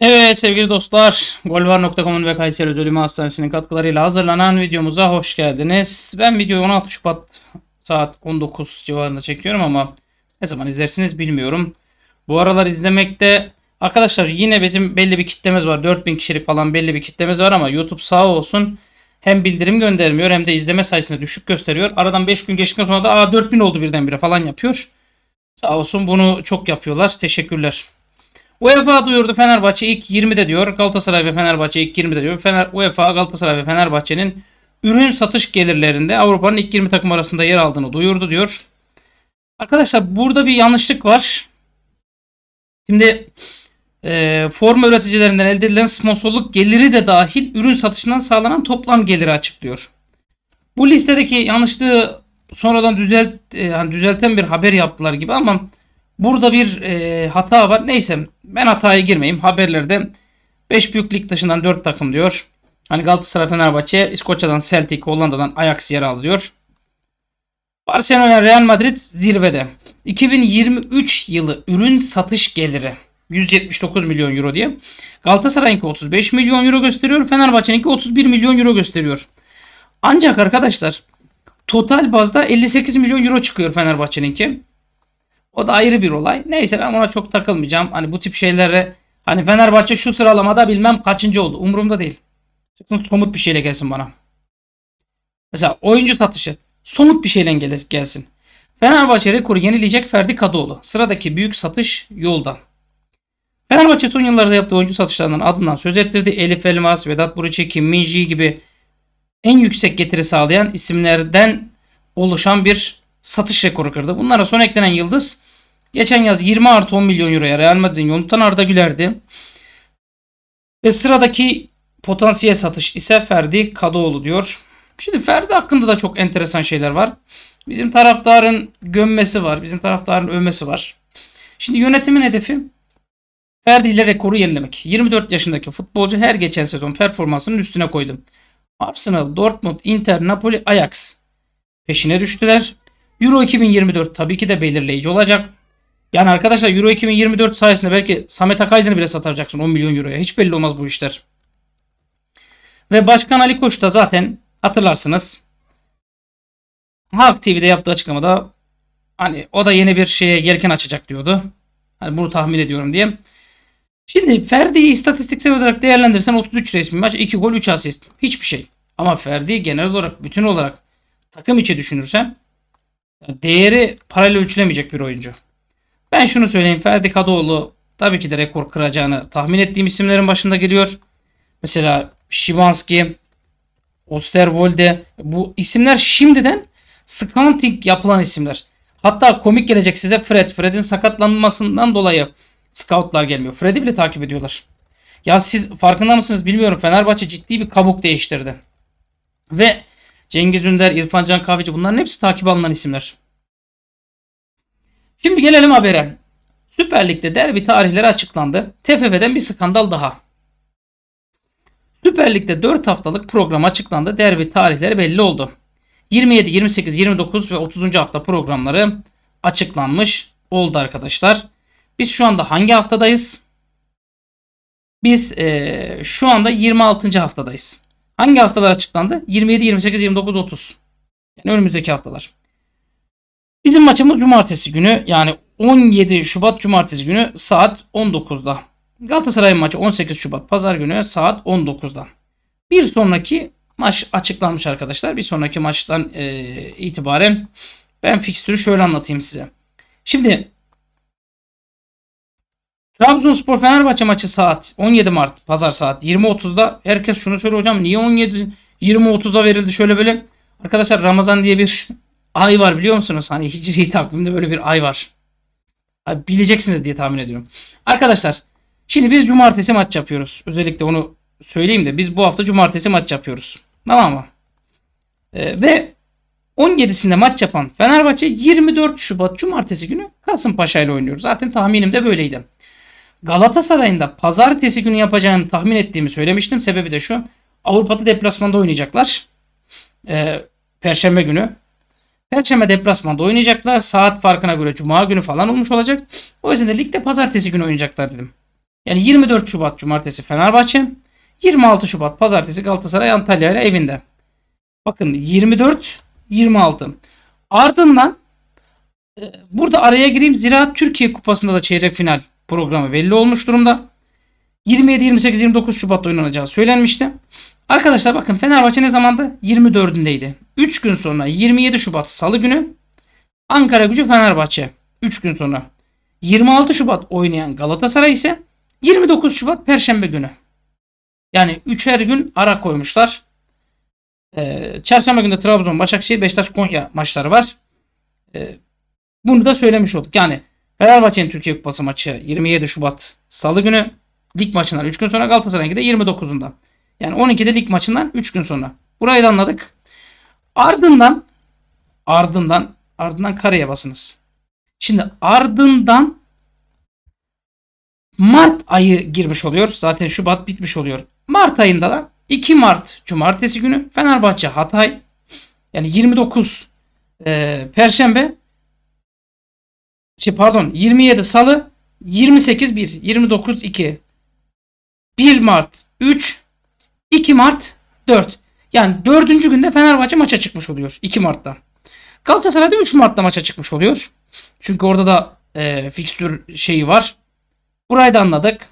Evet sevgili dostlar, golvar.com'un ve Kayseri Ödülümü Hastanesi'nin katkılarıyla hazırlanan videomuza hoş geldiniz. Ben videoyu 16 Şubat saat 19 civarında çekiyorum ama ne zaman izlersiniz bilmiyorum. Bu aralar izlemekte arkadaşlar yine bizim belli bir kitlemiz var. 4000 kişilik falan belli bir kitlemiz var ama YouTube sağ olsun hem bildirim göndermiyor hem de izleme sayısını düşük gösteriyor. Aradan 5 gün geçtikten sonra da Aa, 4000 oldu birdenbire falan yapıyor. Sağ olsun bunu çok yapıyorlar. Teşekkürler. UEFA duyurdu Fenerbahçe ilk 20'de diyor. Galatasaray ve Fenerbahçe ilk 20'de diyor. Fener, UEFA, Galatasaray ve Fenerbahçe'nin ürün satış gelirlerinde Avrupa'nın ilk 20 takım arasında yer aldığını duyurdu diyor. Arkadaşlar burada bir yanlışlık var. Şimdi e, forma üreticilerinden elde edilen sponsorluk geliri de dahil ürün satışından sağlanan toplam geliri açıklıyor. Bu listedeki yanlışlığı sonradan düzelt, e, düzelten bir haber yaptılar gibi ama Burada bir e, hata var. Neyse ben hataya girmeyeyim. Haberlerde 5 büyük lig dışından 4 takım diyor. Hani Galatasaray, Fenerbahçe, İskoçya'dan Celtic, Hollanda'dan Ajax yer alıyor. Barcelona, Real Madrid zirvede. 2023 yılı ürün satış geliri 179 milyon euro diye. Galatasaray'ınki 35 milyon euro gösteriyor. Fenerbahçe'ninki 31 milyon euro gösteriyor. Ancak arkadaşlar total bazda 58 milyon euro çıkıyor Fenerbahçe'ninki. O da ayrı bir olay. Neyse ben ona çok takılmayacağım. Hani bu tip şeylere hani Fenerbahçe şu sıralamada bilmem kaçıncı oldu. Umurumda değil. Çıksın somut bir şeyle gelsin bana. Mesela oyuncu satışı somut bir şeyle gelsin. Fenerbahçe rekoru yenileyecek Ferdi Kadıoğlu. Sıradaki büyük satış yolda. Fenerbahçe son yıllarda yaptığı oyuncu satışlarından adından söz ettirdi. Elif Elmas, Vedat Buruçeki, Minji gibi en yüksek getiri sağlayan isimlerden oluşan bir satış rekoru kırdı. Bunlara son eklenen yıldız Geçen yaz 20 artı 10 milyon euroya Real Madrid'in yolundan Arda Güler'di. Ve sıradaki potansiyel satış ise Ferdi Kadıoğlu diyor. Şimdi Ferdi hakkında da çok enteresan şeyler var. Bizim taraftarın gömmesi var. Bizim taraftarın övmesi var. Şimdi yönetimin hedefi Ferdi ile rekoru yenilemek. 24 yaşındaki futbolcu her geçen sezon performansının üstüne koydum. Arsenal, Dortmund, Inter, Napoli, Ajax peşine düştüler. Euro 2024 tabii ki de belirleyici olacak. Yani arkadaşlar Euro 2024 sayesinde belki Samet Akaydın'ı bile satacaksın 10 milyon euroya. Hiç belli olmaz bu işler. Ve Başkan Ali Koç da zaten hatırlarsınız. Halk TV'de yaptığı açıklamada hani o da yeni bir şeye yelken açacak diyordu. Hani bunu tahmin ediyorum diye. Şimdi Ferdi'yi istatistiksel olarak değerlendirsen 33 resmi maç, 2 gol, 3 asist. Hiçbir şey. Ama Ferdi genel olarak, bütün olarak takım içi düşünürsen değeri parayla ölçülemeyecek bir oyuncu. Ben şunu söyleyeyim. Ferdi Kadıoğlu tabii ki de rekor kıracağını tahmin ettiğim isimlerin başında geliyor. Mesela Şimanski, Osterwolde bu isimler şimdiden scouting yapılan isimler. Hatta komik gelecek size Fred. Fred'in sakatlanmasından dolayı scoutlar gelmiyor. Fred'i bile takip ediyorlar. Ya siz farkında mısınız bilmiyorum. Fenerbahçe ciddi bir kabuk değiştirdi. Ve Cengiz Ünder, İrfan Can Kahveci bunların hepsi takip alınan isimler. Şimdi gelelim habere. Süper Lig'de derbi tarihleri açıklandı. TFF'den bir skandal daha. Süper Lig'de 4 haftalık program açıklandı. Derbi tarihleri belli oldu. 27, 28, 29 ve 30. hafta programları açıklanmış oldu arkadaşlar. Biz şu anda hangi haftadayız? Biz e, şu anda 26. haftadayız. Hangi haftalar açıklandı? 27, 28, 29, 30. Yani önümüzdeki haftalar. Bizim maçımız cumartesi günü yani 17 Şubat cumartesi günü saat 19'da. Galatasaray maçı 18 Şubat pazar günü saat 19'da. Bir sonraki maç açıklanmış arkadaşlar. Bir sonraki maçtan e, itibaren ben fikstürü şöyle anlatayım size. Şimdi Trabzonspor Fenerbahçe maçı saat 17 Mart pazar saat 20.30'da. Herkes şunu söylüyor hocam niye 17 20.30'a verildi şöyle böyle. Arkadaşlar Ramazan diye bir ay var biliyor musunuz? Hani Hicri takvimde böyle bir ay var. bileceksiniz diye tahmin ediyorum. Arkadaşlar şimdi biz cumartesi maç yapıyoruz. Özellikle onu söyleyeyim de biz bu hafta cumartesi maç yapıyoruz. Tamam mı? Ee, ve 17'sinde maç yapan Fenerbahçe 24 Şubat Cumartesi günü Kasımpaşa ile oynuyor. Zaten tahminim de böyleydi. Galatasaray'ın da pazartesi günü yapacağını tahmin ettiğimi söylemiştim. Sebebi de şu. Avrupa'da deplasmanda oynayacaklar. Ee, Perşembe günü. Perşembe deplasmanda oynayacaklar. Saat farkına göre cuma günü falan olmuş olacak. O yüzden de ligde pazartesi günü oynayacaklar dedim. Yani 24 Şubat cumartesi Fenerbahçe. 26 Şubat pazartesi Galatasaray Antalya ile evinde. Bakın 24 26. Ardından e, burada araya gireyim. Zira Türkiye Kupası'nda da çeyrek final programı belli olmuş durumda. 27, 28, 29 Şubat'ta oynanacağı söylenmişti. Arkadaşlar bakın Fenerbahçe ne zamandı? 24'ündeydi. 3 gün sonra 27 Şubat Salı günü Ankara gücü Fenerbahçe. 3 gün sonra 26 Şubat oynayan Galatasaray ise 29 Şubat Perşembe günü. Yani üçer gün ara koymuşlar. Ee, Çarşamba günü Trabzon, Başakşehir, Beşiktaş, Konya maçları var. Ee, bunu da söylemiş olduk. Yani Fenerbahçe'nin Türkiye Kupası maçı 27 Şubat Salı günü. Lig maçından 3 gün sonra Galatasaray'ınki de 29'unda. Yani 12'de lig maçından 3 gün sonra. Burayı da anladık. Ardından ardından ardından kareye basınız. Şimdi ardından Mart ayı girmiş oluyor. Zaten Şubat bitmiş oluyor. Mart ayında da 2 Mart Cumartesi günü Fenerbahçe Hatay yani 29 e, Perşembe şey pardon 27 Salı 28 1 29 2 1 Mart 3 2 Mart 4 yani dördüncü günde Fenerbahçe maça çıkmış oluyor 2 Mart'ta. Galatasaray da 3 Mart'ta maça çıkmış oluyor. Çünkü orada da e, fikstür şeyi var. Burayı da anladık.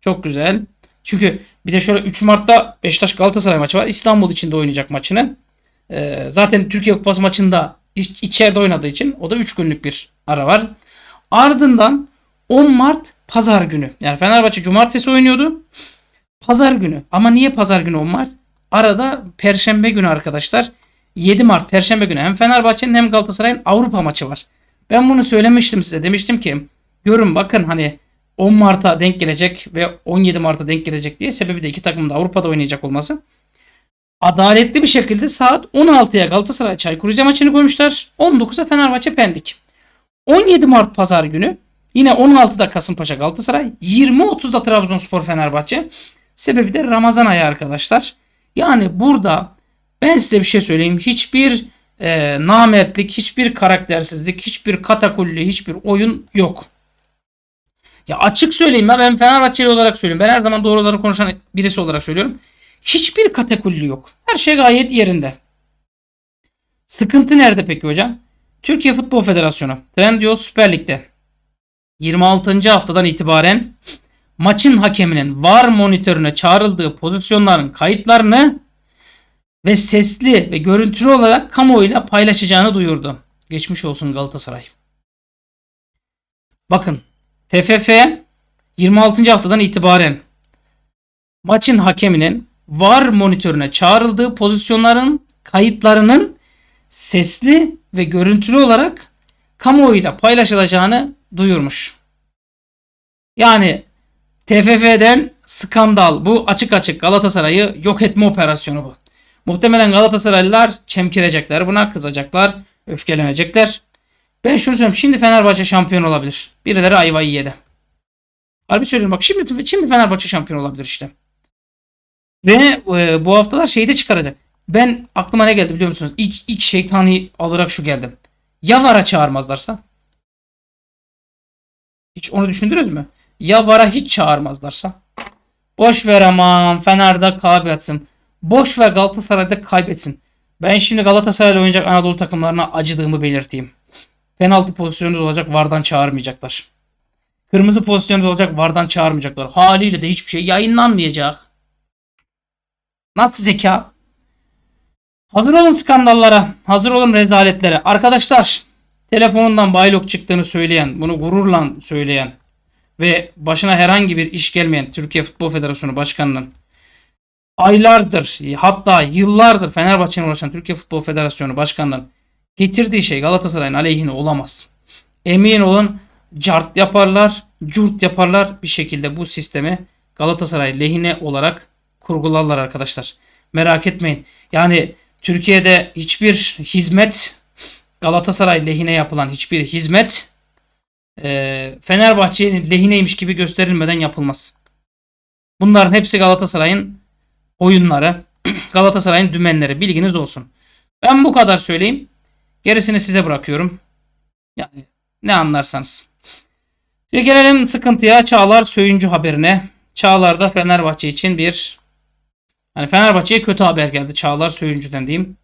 Çok güzel. Çünkü bir de şöyle 3 Mart'ta Beşiktaş Galatasaray maçı var. İstanbul içinde oynayacak maçını. E, zaten Türkiye Kupası maçında iç, içeride oynadığı için o da 3 günlük bir ara var. Ardından 10 Mart pazar günü. Yani Fenerbahçe cumartesi oynuyordu. Pazar günü. Ama niye pazar günü 10 Mart? Arada Perşembe günü arkadaşlar 7 Mart Perşembe günü hem Fenerbahçe'nin hem Galatasaray'ın Avrupa maçı var. Ben bunu söylemiştim size. Demiştim ki görün bakın hani 10 Mart'a denk gelecek ve 17 Mart'a denk gelecek diye sebebi de iki takım da Avrupa'da oynayacak olması. Adaletli bir şekilde saat 16'ya Galatasaray Çaykur Rize maçını koymuşlar. 19'a Fenerbahçe Pendik. 17 Mart pazar günü yine 16'da Kasımpaşa Galatasaray, 20.30'da Trabzonspor Fenerbahçe. Sebebi de Ramazan ayı arkadaşlar. Yani burada ben size bir şey söyleyeyim. Hiçbir e, namertlik, hiçbir karaktersizlik, hiçbir katakulli, hiçbir oyun yok. Ya açık söyleyeyim ya ben Fenerbahçeli olarak söylüyorum. Ben her zaman doğruları konuşan birisi olarak söylüyorum. Hiçbir katakulli yok. Her şey gayet yerinde. Sıkıntı nerede peki hocam? Türkiye Futbol Federasyonu Trendyol Süper Lig'de 26. haftadan itibaren maçın hakeminin VAR monitörüne çağrıldığı pozisyonların kayıtlarını ve sesli ve görüntülü olarak kamuoyuyla paylaşacağını duyurdu. Geçmiş olsun Galatasaray. Bakın TFF 26. haftadan itibaren maçın hakeminin VAR monitörüne çağrıldığı pozisyonların kayıtlarının sesli ve görüntülü olarak kamuoyuyla paylaşılacağını duyurmuş. Yani TFF'den skandal. Bu açık açık Galatasaray'ı yok etme operasyonu bu. Muhtemelen Galatasaraylılar çemkirecekler. Buna kızacaklar. Öfkelenecekler. Ben şunu söylüyorum. Şimdi Fenerbahçe şampiyon olabilir. Birileri ayvayı yedi. Harbi söylüyorum bak şimdi, şimdi Fenerbahçe şampiyon olabilir işte. Ve e, bu haftalar şeyi de çıkaracak. Ben aklıma ne geldi biliyor musunuz? İlk, ilk şeytani alarak şu geldim. Ya VAR'a çağırmazlarsa? Hiç onu düşündünüz mü? Ya VAR'a hiç çağırmazlarsa? Boş ver aman Fener'de kaybetsin. Boş ver Galatasaray'da kaybetsin. Ben şimdi Galatasaray'la oynayacak Anadolu takımlarına acıdığımı belirteyim. Penaltı pozisyonunuz olacak VAR'dan çağırmayacaklar. Kırmızı pozisyonunuz olacak VAR'dan çağırmayacaklar. Haliyle de hiçbir şey yayınlanmayacak. Nasıl zeka? Hazır olun skandallara. Hazır olun rezaletlere. Arkadaşlar telefonundan baylok çıktığını söyleyen, bunu gururla söyleyen, ve başına herhangi bir iş gelmeyen Türkiye Futbol Federasyonu Başkanı'nın aylardır hatta yıllardır Fenerbahçe'nin uğraşan Türkiye Futbol Federasyonu Başkanı'nın getirdiği şey Galatasaray'ın aleyhine olamaz. Emin olun cart yaparlar, curt yaparlar bir şekilde bu sistemi Galatasaray lehine olarak kurgularlar arkadaşlar. Merak etmeyin. Yani Türkiye'de hiçbir hizmet Galatasaray lehine yapılan hiçbir hizmet e, Fenerbahçe lehineymiş gibi gösterilmeden yapılmaz. Bunların hepsi Galatasaray'ın oyunları, Galatasaray'ın dümenleri bilginiz olsun. Ben bu kadar söyleyeyim. Gerisini size bırakıyorum. Yani ne anlarsanız. Şimdi gelelim sıkıntıya Çağlar Söyüncü haberine. Çağlar'da Fenerbahçe için bir hani Fenerbahçe'ye kötü haber geldi Çağlar Söyüncü'den diyeyim.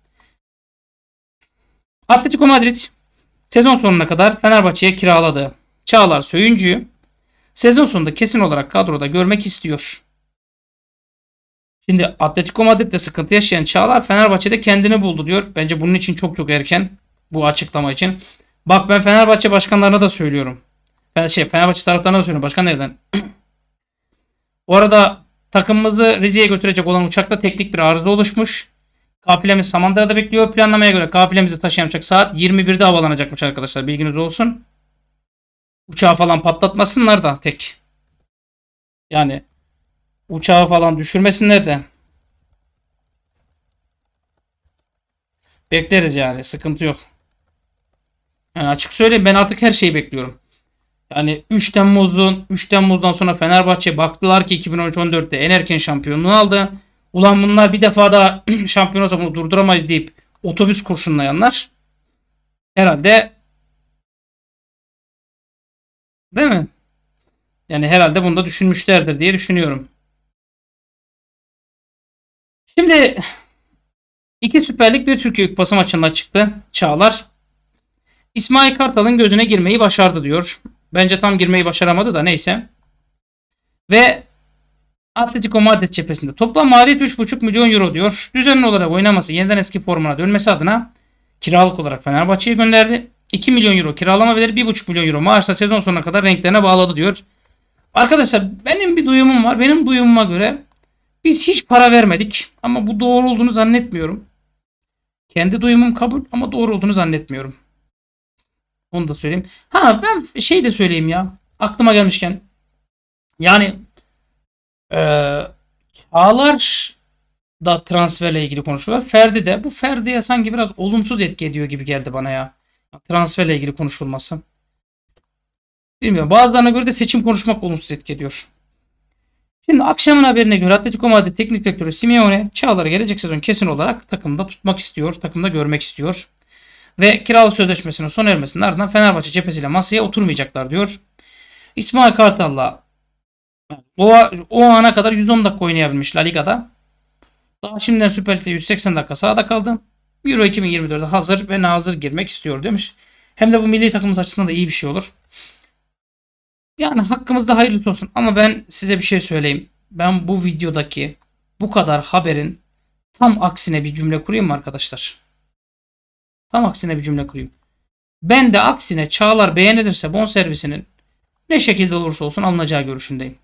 Atletico Madrid sezon sonuna kadar Fenerbahçe'ye kiraladı. Çağlar Söyüncü'yü sezon sonunda kesin olarak kadroda görmek istiyor. Şimdi Atletico Madrid'de sıkıntı yaşayan Çağlar Fenerbahçe'de kendini buldu diyor. Bence bunun için çok çok erken bu açıklama için. Bak ben Fenerbahçe başkanlarına da söylüyorum. Ben şey Fenerbahçe taraftarına da söylüyorum. Başkan nereden? Bu arada takımımızı Rize'ye götürecek olan uçakta teknik bir arıza oluşmuş. Kafilemiz Samandıra'da bekliyor. Planlamaya göre kafilemizi taşıyan uçak saat 21'de havalanacakmış arkadaşlar. Bilginiz olsun uçağı falan patlatmasınlar da tek. Yani uçağı falan düşürmesinler de. Bekleriz yani sıkıntı yok. Yani açık söyleyeyim ben artık her şeyi bekliyorum. Yani 3 Temmuz'un 3 Temmuz'dan sonra Fenerbahçe baktılar ki 2013-14'te en erken şampiyonluğunu aldı. Ulan bunlar bir defa daha şampiyon olsa bunu durduramayız deyip otobüs kurşunlayanlar herhalde Değil mi? Yani herhalde bunu da düşünmüşlerdir diye düşünüyorum. Şimdi iki süperlik bir Türkiye Kupası maçında çıktı Çağlar. İsmail Kartal'ın gözüne girmeyi başardı diyor. Bence tam girmeyi başaramadı da neyse. Ve Atletico Madrid cephesinde toplam maliyet 3,5 milyon euro diyor. Düzenli olarak oynaması yeniden eski formuna dönmesi adına kiralık olarak Fenerbahçe'ye gönderdi. 2 milyon euro kiralama bedeli 1,5 milyon euro maaşla sezon sonuna kadar renklerine bağladı diyor. Arkadaşlar benim bir duyumum var. Benim duyumuma göre biz hiç para vermedik ama bu doğru olduğunu zannetmiyorum. Kendi duyumum kabul ama doğru olduğunu zannetmiyorum. Onu da söyleyeyim. Ha ben şey de söyleyeyim ya. Aklıma gelmişken. Yani ee, Çağlar da transferle ilgili konuşuyorlar. Ferdi de bu Ferdi'ye sanki biraz olumsuz etki ediyor gibi geldi bana ya. Transferle ilgili konuşulması. Bilmiyorum. Bazılarına göre de seçim konuşmak olumsuz etki ediyor. Şimdi akşamın haberine göre Atletico Madrid teknik direktörü Simeone Çağlar'ı gelecek sezon kesin olarak takımda tutmak istiyor, takımda görmek istiyor. Ve kiralı sözleşmesinin son ermesinin ardından Fenerbahçe cephesiyle masaya oturmayacaklar diyor. İsmail Kartal'la o, o ana kadar 110 dakika oynayabilmiş La Liga'da. Daha şimdiden Süper Lig'de 180 dakika sahada kaldı. Euro 2024'de hazır ve nazır girmek istiyor demiş. Hem de bu milli takımımız açısından da iyi bir şey olur. Yani hakkımızda hayırlısı olsun. Ama ben size bir şey söyleyeyim. Ben bu videodaki bu kadar haberin tam aksine bir cümle kurayım mı arkadaşlar? Tam aksine bir cümle kurayım. Ben de aksine Çağlar beğenilirse bonservisinin ne şekilde olursa olsun alınacağı görüşündeyim.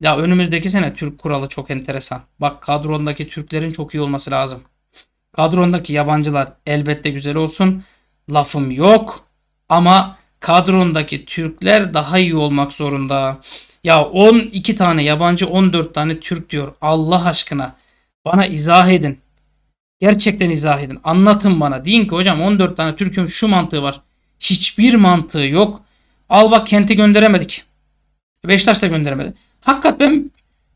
Ya önümüzdeki sene Türk kuralı çok enteresan. Bak kadrondaki Türklerin çok iyi olması lazım. Kadrondaki yabancılar elbette güzel olsun. Lafım yok. Ama kadrondaki Türkler daha iyi olmak zorunda. Ya 12 tane yabancı 14 tane Türk diyor. Allah aşkına bana izah edin. Gerçekten izah edin. Anlatın bana. Deyin ki hocam 14 tane Türk'ün şu mantığı var. Hiçbir mantığı yok. Al bak kenti gönderemedik. Beşiktaş da gönderemedi. Hakikaten ben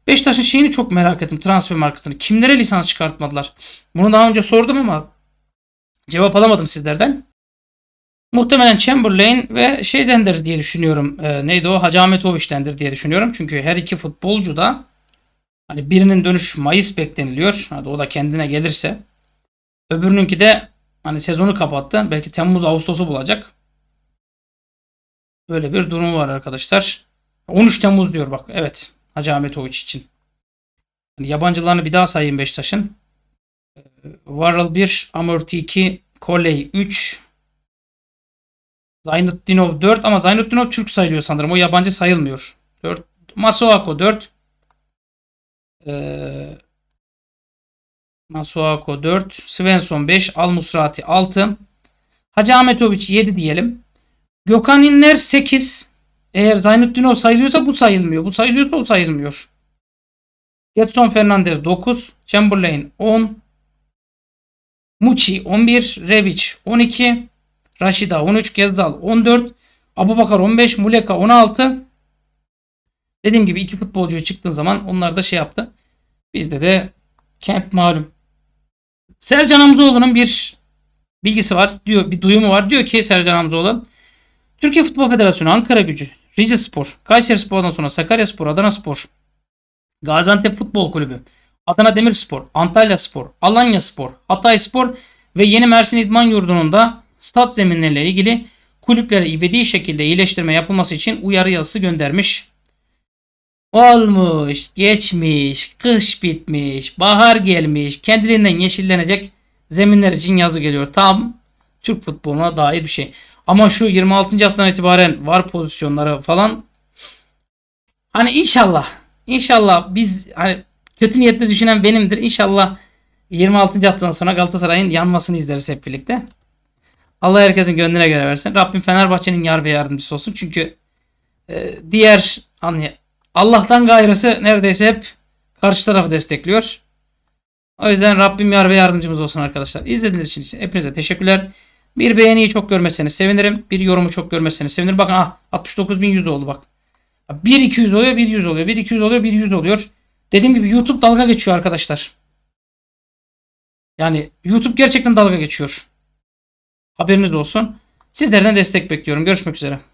Beşiktaş'ın şeyini çok merak ettim. Transfer marketini. Kimlere lisans çıkartmadılar? Bunu daha önce sordum ama cevap alamadım sizlerden. Muhtemelen Chamberlain ve şeydendir diye düşünüyorum. E, neydi o? Hacı Ahmetoviç'tendir diye düşünüyorum. Çünkü her iki futbolcu da hani birinin dönüş Mayıs bekleniliyor. Hadi o da kendine gelirse. Öbürününki de hani sezonu kapattı. Belki Temmuz Ağustos'u bulacak. Böyle bir durum var arkadaşlar. 13 Temmuz diyor bak. Evet. Hacı Ahmetoviç için. Yani yabancılarını bir daha sayayım Beşiktaş'ın. Ee, Varal 1, Amorti 2, Koley 3, Zaynutdinov 4 ama Zaynutdinov Türk sayılıyor sanırım. O yabancı sayılmıyor. 4. Masuako 4. Ee, Masuako 4. Svensson 5. Almusrati 6. Hacı Ahmetoviç 7 diyelim. Gökhan İnler 8. Eğer Zaynuddin o sayılıyorsa bu sayılmıyor. Bu sayılıyorsa o sayılmıyor. Getson Fernandez 9. Chamberlain 10. Muçi 11. Rebic 12. Raşida 13. Gezdal 14. Abubakar 15. Muleka 16. Dediğim gibi iki futbolcuya çıktığın zaman onlar da şey yaptı. Bizde de Kent malum. Sercan Hamzoğlu'nun bir bilgisi var. Diyor, bir duyumu var. Diyor ki Sercan Hamzoğlu Türkiye Futbol Federasyonu Ankara gücü Rize Spor, Kayseri Spor'dan sonra Sakarya Spor, Adana Spor, Gaziantep Futbol Kulübü, Adana Demirspor, Antalya Spor, Alanya Spor, Hatay Spor ve Yeni Mersin İdman Yurdu'nun da stat zeminleriyle ilgili kulüplere ivedi şekilde iyileştirme yapılması için uyarı yazısı göndermiş. Olmuş, geçmiş, kış bitmiş, bahar gelmiş, kendiliğinden yeşillenecek zeminler için yazı geliyor. Tam Türk futboluna dair bir şey. Ama şu 26. haftadan itibaren var pozisyonları falan hani inşallah inşallah biz hani kötü niyetle düşünen benimdir. İnşallah 26. haftadan sonra Galatasaray'ın yanmasını izleriz hep birlikte. Allah herkesin gönlüne göre versin. Rabbim Fenerbahçe'nin yar ve yardımcısı olsun. Çünkü e, diğer hani Allah'tan gayrısı neredeyse hep karşı tarafı destekliyor. O yüzden Rabbim yar ve yardımcımız olsun arkadaşlar. İzlediğiniz için hepinize teşekkürler. Bir beğeniyi çok görmeseniz sevinirim. Bir yorumu çok görmeseniz sevinirim. Bakın ah 69.100 oldu bak. 1.200 oluyor 1.100 oluyor 1.200 oluyor 1.100 oluyor. Dediğim gibi YouTube dalga geçiyor arkadaşlar. Yani YouTube gerçekten dalga geçiyor. Haberiniz olsun. Sizlerden destek bekliyorum. Görüşmek üzere.